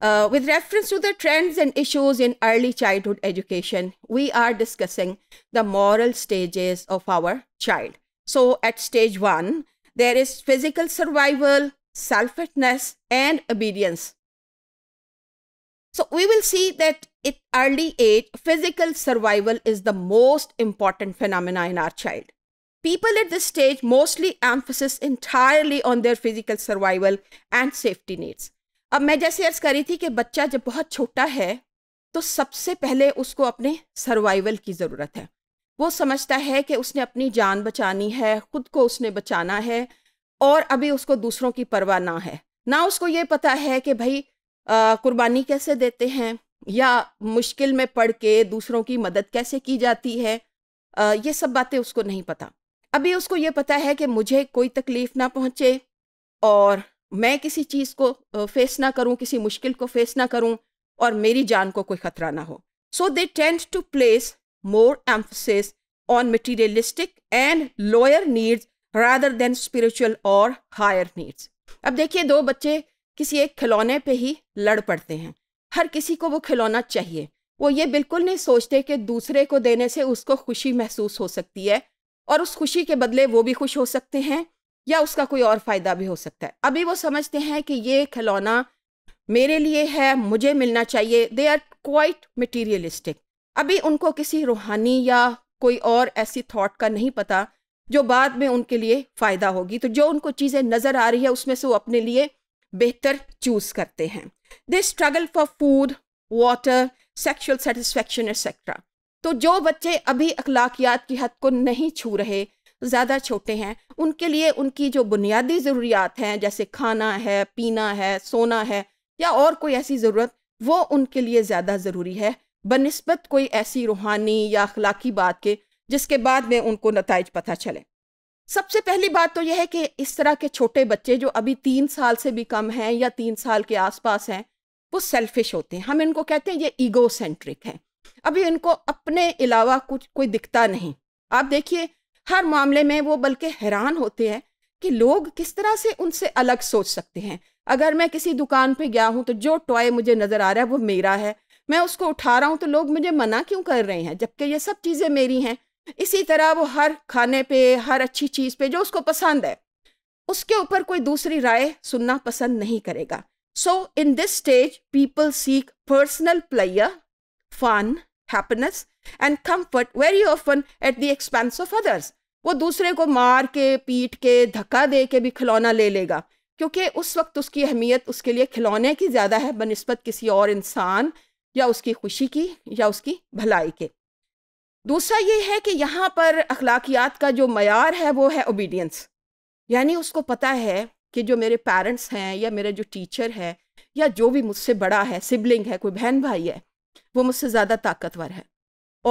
Uh, with reference to the trends and issues in early childhood education, we are discussing the moral stages of our child. So, at stage one, there is physical survival, selfishness, and obedience. So, we will see that at early age, physical survival is the most important phenomena in our child. People at this stage mostly emphasis entirely on their physical survival and safety needs. अब मैं जैसे अर्ज करी थी कि बच्चा जब बहुत छोटा है तो सबसे पहले उसको अपने सर्वाइवल की ज़रूरत है वो समझता है कि उसने अपनी जान बचानी है खुद को उसने बचाना है और अभी उसको दूसरों की परवाह ना है ना उसको ये पता है कि भाई कुर्बानी कैसे देते हैं या मुश्किल में पढ़ के दूसरों की मदद कैसे की जाती है आ, ये सब बातें उसको नहीं पता अभी उसको ये पता है कि मुझे कोई तकलीफ़ ना पहुँचे और मैं किसी चीज़ को फेस ना करूं किसी मुश्किल को फेस ना करूं और मेरी जान को कोई खतरा ना हो so they tend to place more emphasis on materialistic and lower needs rather than spiritual और हायर नीड्स अब देखिए दो बच्चे किसी एक खिलौने पे ही लड़ पड़ते हैं हर किसी को वो खिलौना चाहिए वो ये बिल्कुल नहीं सोचते कि दूसरे को देने से उसको खुशी महसूस हो सकती है और उस खुशी के बदले वो भी खुश हो सकते हैं या उसका कोई और फ़ायदा भी हो सकता है अभी वो समझते हैं कि ये खिलौना मेरे लिए है मुझे मिलना चाहिए दे आर क्वाइट मटीरियलिस्टिक अभी उनको किसी रूहानी या कोई और ऐसी थाट का नहीं पता जो बाद में उनके लिए फ़ायदा होगी तो जो उनको चीज़ें नज़र आ रही है उसमें से वो अपने लिए बेहतर चूज़ करते हैं they struggle for food water sexual satisfaction etcetera तो जो बच्चे अभी अखलाकियात की हद को नहीं छू रहे ज़्यादा छोटे हैं उनके लिए उनकी जो बुनियादी ज़रूरियात हैं जैसे खाना है पीना है सोना है या और कोई ऐसी ज़रूरत वो उनके लिए ज़्यादा ज़रूरी है बनस्बत कोई ऐसी रूहानी या अखलाकी बात के जिसके बाद में उनको नतज पता चले सबसे पहली बात तो यह है कि इस तरह के छोटे बच्चे जो अभी तीन साल से भी कम हैं या तीन साल के आसपास हैं वो सेल्फिश होते हैं हम इनको कहते हैं ये ईगो सेंट्रिक हैं अभी इनको अपने अलावा कुछ कोई दिखता नहीं आप देखिए हर मामले में वो बल्कि हैरान होते हैं कि लोग किस तरह से उनसे अलग सोच सकते हैं अगर मैं किसी दुकान पे गया हूँ तो जो टॉय मुझे नज़र आ रहा है वो मेरा है मैं उसको उठा रहा हूँ तो लोग मुझे मना क्यों कर रहे हैं जबकि ये सब चीज़ें मेरी हैं इसी तरह वो हर खाने पे हर अच्छी चीज़ पे जो उसको पसंद है उसके ऊपर कोई दूसरी राय सुनना पसंद नहीं करेगा so in this stage people seek personal pleasure fun happiness and comfort very often at the expense of others वो दूसरे को मार के पीट के धक्का दे के भी खिलौना ले लेगा क्योंकि उस वक्त उसकी अहमियत उसके लिए खिलौने की ज़्यादा है बनस्बत किसी और इंसान या उसकी खुशी की या उसकी भलाई के दूसरा ये है कि यहाँ पर अखलाकियात का जो मैार है वो है ओबीडियंस यानी उसको पता है कि जो मेरे पेरेंट्स हैं या मेरे जो टीचर है या जो भी मुझसे बड़ा है सिबलिंग है कोई बहन भाई है वो मुझसे ज़्यादा ताकतवर है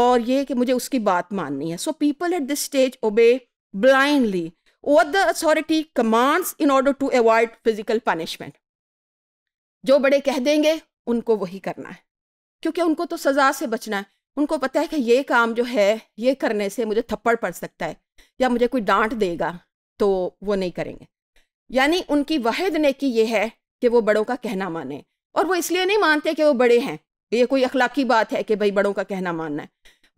और ये कि मुझे उसकी बात माननी है so people at this stage obey blindly what the authority commands in order to avoid physical punishment जो बड़े कह देंगे उनको वही करना है क्योंकि उनको तो सज़ा से बचना है उनको पता है कि ये काम जो है ये करने से मुझे थप्पड़ पड़ सकता है या मुझे कोई डांट देगा तो वो नहीं करेंगे यानी उनकी वाहिद नेकी ये है कि वो बड़ों का कहना माने और वो इसलिए नहीं मानते कि वो बड़े हैं ये कोई अखलाकी बात है कि भाई बड़ों का कहना मानना है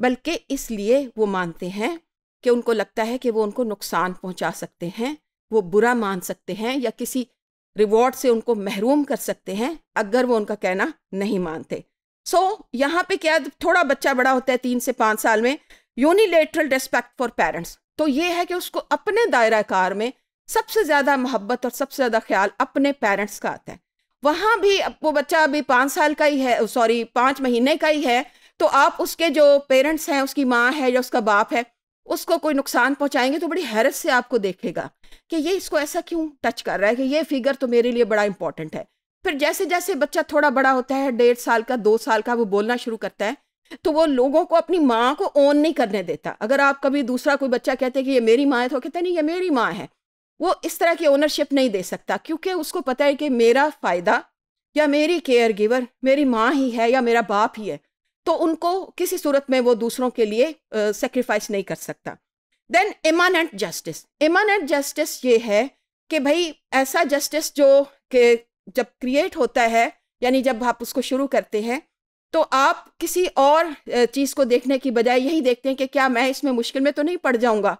बल्कि इसलिए वो मानते हैं कि उनको लगता है कि वो उनको नुकसान पहुंचा सकते हैं वो बुरा मान सकते हैं या किसी रिवॉर्ड से उनको महरूम कर सकते हैं अगर वो उनका कहना नहीं मानते सो so, यहाँ पे क्या थोड़ा बच्चा बड़ा होता है तीन से पाँच साल में यूनिलेटरल रेस्पेक्ट फॉर पेरेंट्स तो ये है कि उसको अपने दायरा कार में सबसे ज़्यादा मोहब्बत और सबसे ज़्यादा ख्याल अपने पेरेंट्स का आता है वहाँ भी वो बच्चा अभी पाँच साल का ही है सॉरी पाँच महीने का ही है तो आप उसके जो पेरेंट्स हैं उसकी माँ है या उसका बाप है उसको कोई नुकसान पहुँचाएंगे तो बड़ी हैरत से आपको देखेगा कि ये इसको ऐसा क्यों टच कर रहा है कि ये फिगर तो मेरे लिए बड़ा इंपॉर्टेंट है फिर जैसे जैसे बच्चा थोड़ा बड़ा होता है डेढ़ साल का दो साल का वो बोलना शुरू करता है तो वो लोगों को अपनी माँ को ओन नहीं करने देता अगर आप कभी दूसरा कोई बच्चा कहते हैं कि ये मेरी माँ है तो कहते नहीं ये मेरी माँ है वो इस तरह की ओनरशिप नहीं दे सकता क्योंकि उसको पता है कि मेरा फ़ायदा या मेरी केयर गिवर मेरी माँ ही है या मेरा बाप ही है तो उनको किसी सूरत में वो दूसरों के लिए सेक्रीफाइस uh, नहीं कर सकता then immanent justice immanent justice ये है कि भाई ऐसा जस्टिस जो कि जब क्रिएट होता है यानी जब आप उसको शुरू करते हैं तो आप किसी और चीज़ को देखने की बजाय यही देखते हैं कि क्या मैं इसमें मुश्किल में तो नहीं पड़ जाऊँगा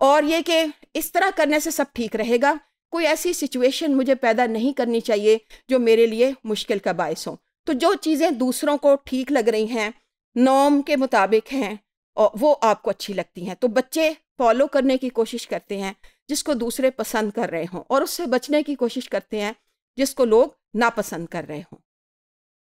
और ये कि इस तरह करने से सब ठीक रहेगा कोई ऐसी सिचुएशन मुझे पैदा नहीं करनी चाहिए जो मेरे लिए मुश्किल का बायस हो तो जो चीज़ें दूसरों को ठीक लग रही हैं नॉम के मुताबिक हैं और वो आपको अच्छी लगती हैं तो बच्चे फॉलो करने की कोशिश करते हैं जिसको दूसरे पसंद कर रहे हों और उससे बचने की कोशिश करते हैं जिसको लोग नापसंद कर रहे हों